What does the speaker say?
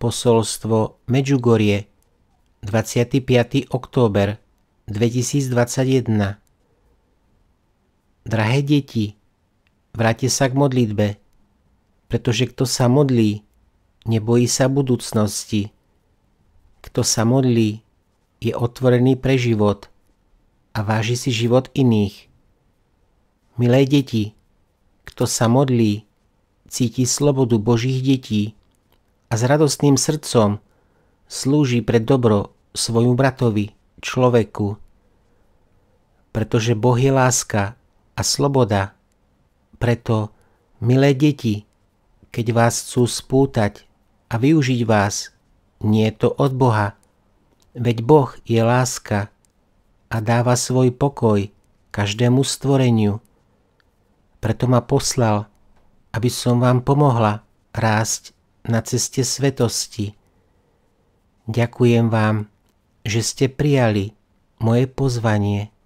Posolstvo Medžugorie 25. október 2021 Drahé deti, vráte sa k modlitbe, pretože kto sa modlí, nebojí sa budúcnosti. Kto sa modlí, je otvorený pre život a váži si život iných. Milé deti, kto sa modlí, cíti slobodu Božích detí a s radostným srdcom slúži pre dobro svojmu bratovi, človeku, pretože Boh je láska a sloboda. Preto, milé deti, keď vás chcú spútať a využiť vás, nie je to od Boha. Veď Boh je láska a dáva svoj pokoj každému stvoreniu. Preto ma poslal, aby som vám pomohla rásť na ceste svetosti. Ďakujem vám, že ste prijali moje pozvanie.